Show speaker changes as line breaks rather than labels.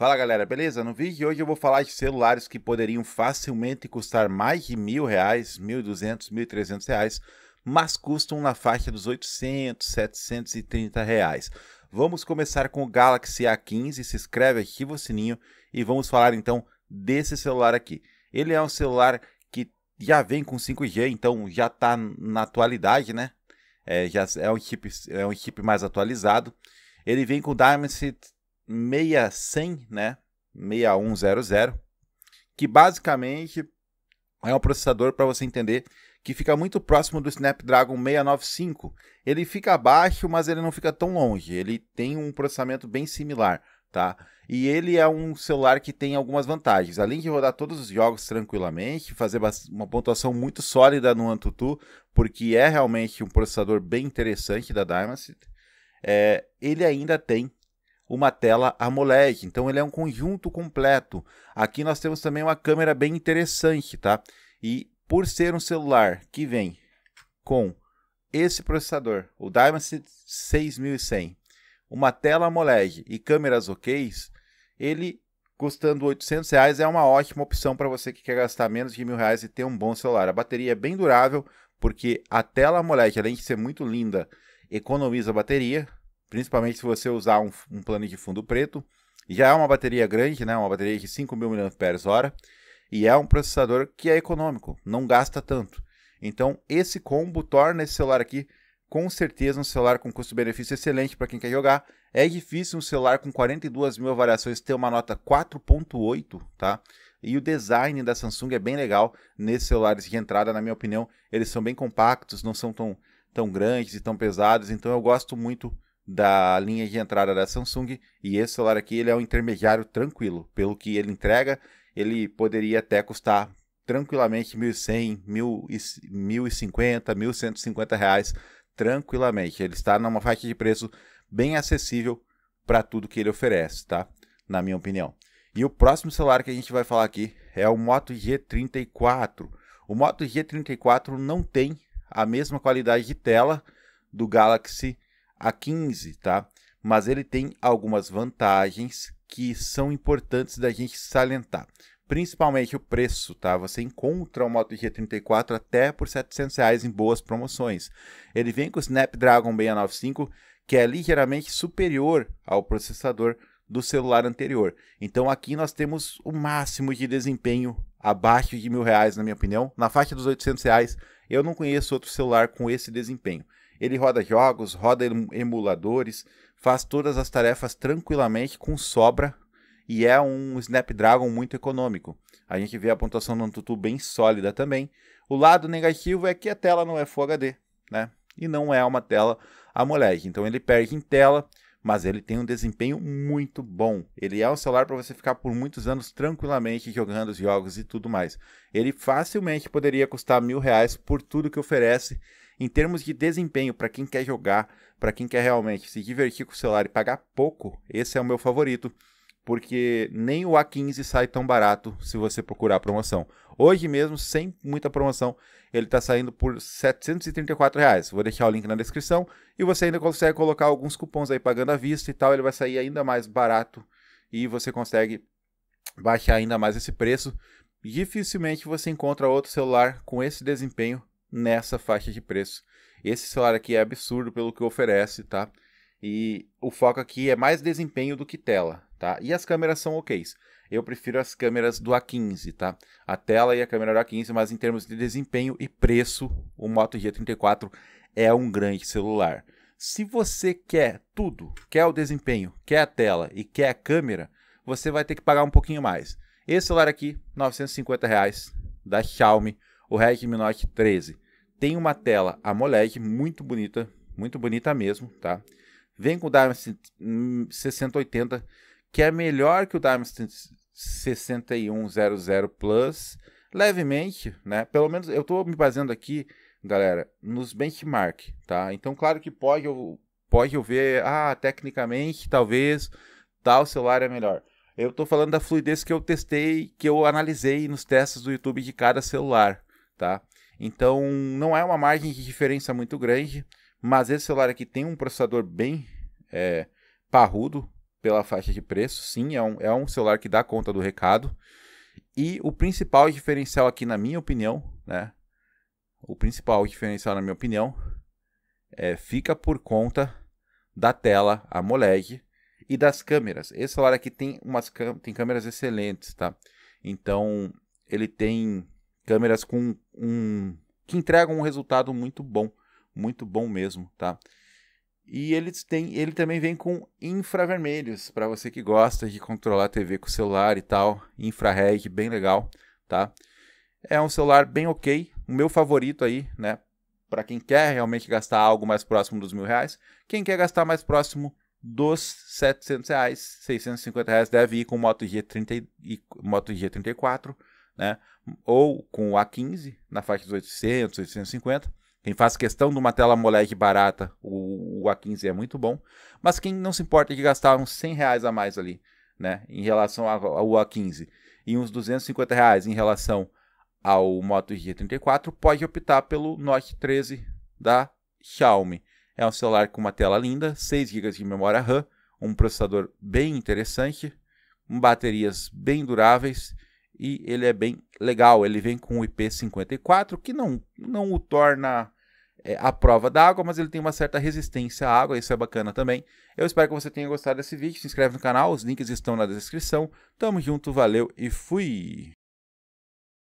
Fala galera, beleza? No vídeo de hoje eu vou falar de celulares que poderiam facilmente custar mais de mil reais, mil duzentos, mil trezentos reais, mas custam na faixa dos 800, 730 reais. Vamos começar com o Galaxy A15, se inscreve, ativa o sininho e vamos falar então desse celular aqui. Ele é um celular que já vem com 5G, então já está na atualidade, né? É, já é um chip, é um chip mais atualizado. Ele vem com Dimensity 6100, né? 6100, que basicamente é um processador para você entender que fica muito próximo do Snapdragon 695. Ele fica abaixo, mas ele não fica tão longe. Ele tem um processamento bem similar, tá? E ele é um celular que tem algumas vantagens. Além de rodar todos os jogos tranquilamente, fazer uma pontuação muito sólida no AnTuTu, porque é realmente um processador bem interessante da Dimensity, é, ele ainda tem uma tela AMOLED. Então ele é um conjunto completo. Aqui nós temos também uma câmera bem interessante, tá? E por ser um celular que vem com esse processador, o Dimensity 6100, uma tela AMOLED e câmeras OK, ele custando 800 reais é uma ótima opção para você que quer gastar menos de mil reais e ter um bom celular. A bateria é bem durável, porque a tela AMOLED, além de ser muito linda, economiza bateria, principalmente se você usar um, um plano de fundo preto. Já é uma bateria grande, né? uma bateria de 5.000 mAh, e é um processador que é econômico, não gasta tanto. Então, esse combo torna esse celular aqui, com certeza, um celular com custo-benefício excelente para quem quer jogar. É difícil um celular com 42 mil variações ter uma nota 4.8, tá? E o design da Samsung é bem legal nesses celulares de entrada, na minha opinião. Eles são bem compactos, não são tão, tão grandes e tão pesados, então eu gosto muito da linha de entrada da Samsung e esse celular aqui ele é um intermediário tranquilo, pelo que ele entrega, ele poderia até custar tranquilamente 1.100, 1.050, 1.150 reais tranquilamente. Ele está numa faixa de preço bem acessível para tudo que ele oferece, tá? Na minha opinião. E o próximo celular que a gente vai falar aqui é o Moto G34. O Moto G34 não tem a mesma qualidade de tela do Galaxy a 15, tá? Mas ele tem algumas vantagens que são importantes da gente salientar. Principalmente o preço, tá? Você encontra o Moto G34 até por 700 reais em boas promoções. Ele vem com o Snapdragon 695, que é ligeiramente superior ao processador do celular anterior. Então aqui nós temos o máximo de desempenho abaixo de mil reais, na minha opinião, na faixa dos 800 reais. Eu não conheço outro celular com esse desempenho. Ele roda jogos, roda emuladores, faz todas as tarefas tranquilamente com sobra e é um Snapdragon muito econômico. A gente vê a pontuação do Antutu bem sólida também. O lado negativo é que a tela não é Full HD, né? E não é uma tela AMOLED. Então ele perde em tela, mas ele tem um desempenho muito bom. Ele é um celular para você ficar por muitos anos tranquilamente jogando os jogos e tudo mais. Ele facilmente poderia custar mil reais por tudo que oferece em termos de desempenho, para quem quer jogar, para quem quer realmente se divertir com o celular e pagar pouco, esse é o meu favorito, porque nem o A15 sai tão barato se você procurar promoção. Hoje mesmo, sem muita promoção, ele está saindo por R$ 734. Reais. Vou deixar o link na descrição e você ainda consegue colocar alguns cupons aí pagando à vista e tal, ele vai sair ainda mais barato e você consegue baixar ainda mais esse preço. Dificilmente você encontra outro celular com esse desempenho nessa faixa de preço. Esse celular aqui é absurdo pelo que oferece, tá? E o foco aqui é mais desempenho do que tela, tá? E as câmeras são ok. Eu prefiro as câmeras do A15, tá? A tela e a câmera do A15, mas em termos de desempenho e preço, o Moto G34 é um grande celular. Se você quer tudo, quer o desempenho, quer a tela e quer a câmera, você vai ter que pagar um pouquinho mais. Esse celular aqui, R$ 950, reais, da Xiaomi, o Redmi Note 13. Tem uma tela AMOLED muito bonita, muito bonita mesmo, tá? Vem com o Diamond hum, 6080, que é melhor que o Diamond 6100 Plus, levemente, né? Pelo menos eu estou me baseando aqui, galera, nos benchmark, tá? Então, claro que pode eu, pode eu ver, ah, tecnicamente, talvez tal celular é melhor. Eu estou falando da fluidez que eu testei, que eu analisei nos testes do YouTube de cada celular, tá? Então, não é uma margem de diferença muito grande, mas esse celular aqui tem um processador bem é, parrudo pela faixa de preço. Sim, é um, é um celular que dá conta do recado. E o principal diferencial aqui, na minha opinião, né? O principal diferencial, na minha opinião, é, fica por conta da tela AMOLED e das câmeras. Esse celular aqui tem umas tem câmeras excelentes, tá? Então, ele tem câmeras com um que entregam um resultado muito bom, muito bom mesmo, tá? E eles tem ele também vem com infravermelhos para você que gosta de controlar a TV com o celular e tal, infrared bem legal, tá? É um celular bem ok, o meu favorito aí, né? Para quem quer realmente gastar algo mais próximo dos mil reais, quem quer gastar mais próximo dos 700 reais, 650 reais deve ir com o Moto G30 e Moto G34 né? ou com o A15 na faixa dos 800, 850. Quem faz questão de uma tela AMOLED barata, o, o A15 é muito bom. Mas quem não se importa de gastar uns 100 reais a mais ali, né? em relação ao A15 e uns 250 reais em relação ao Moto G34, pode optar pelo Note 13 da Xiaomi. É um celular com uma tela linda, 6 GB de memória RAM, um processador bem interessante, baterias bem duráveis e ele é bem legal. Ele vem com o IP54, que não, não o torna é, à prova da água, mas ele tem uma certa resistência à água, isso é bacana também. Eu espero que você tenha gostado desse vídeo, se inscreve no canal, os links estão na descrição. Tamo junto, valeu e fui!